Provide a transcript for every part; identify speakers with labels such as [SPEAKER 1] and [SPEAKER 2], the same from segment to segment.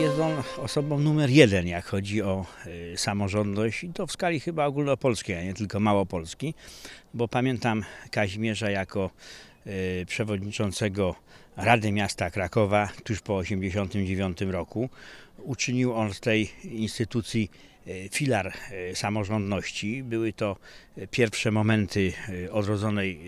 [SPEAKER 1] Jest on osobą numer jeden, jak chodzi o y, samorządność i to w skali chyba ogólnopolskiej, a nie tylko małopolski, bo pamiętam Kazimierza jako y, przewodniczącego Rady Miasta Krakowa tuż po 1989 roku. Uczynił on z tej instytucji E, filar e, samorządności. Były to e, pierwsze momenty odrodzonej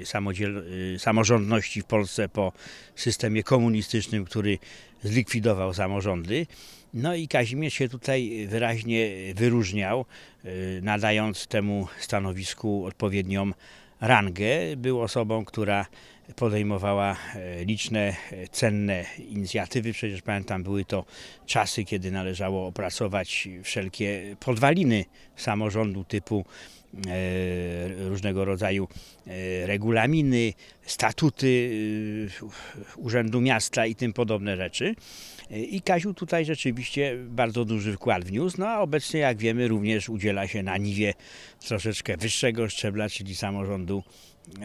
[SPEAKER 1] samorządności w Polsce po systemie komunistycznym, który zlikwidował samorządy. No i Kazimierz się tutaj wyraźnie wyróżniał, nadając temu stanowisku odpowiednią rangę. Był osobą, która podejmowała e, liczne e, cenne inicjatywy. Przecież pamiętam, były to czasy, kiedy należało opracować wszelkie podwaliny samorządu typu e, różnego rodzaju regulaminy, statuty Urzędu Miasta i tym podobne rzeczy. I Kaziu tutaj rzeczywiście bardzo duży wkład wniósł, no a obecnie jak wiemy również udziela się na niwie troszeczkę wyższego szczebla, czyli samorządu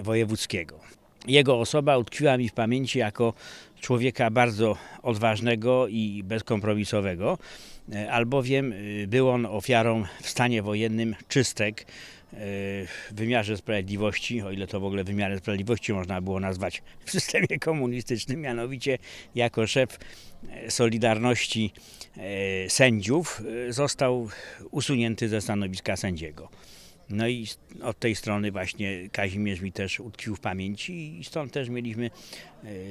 [SPEAKER 1] wojewódzkiego. Jego osoba utkwiła mi w pamięci jako człowieka bardzo odważnego i bezkompromisowego, e, albowiem y, był on ofiarą w stanie wojennym czystek e, w wymiarze sprawiedliwości, o ile to w ogóle wymiarze sprawiedliwości można było nazwać w systemie komunistycznym, mianowicie jako szef e, Solidarności sędziów został usunięty ze stanowiska sędziego. No i od tej strony właśnie Kazimierz mi też utkwił w pamięci i stąd też mieliśmy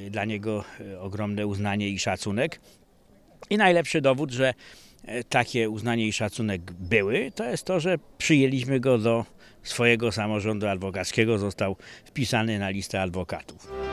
[SPEAKER 1] e, dla niego e, ogromne uznanie i szacunek. I najlepszy dowód, że e, takie uznanie i szacunek były, to jest to, że przyjęliśmy go do swojego samorządu adwokackiego, został wpisany na listę adwokatów.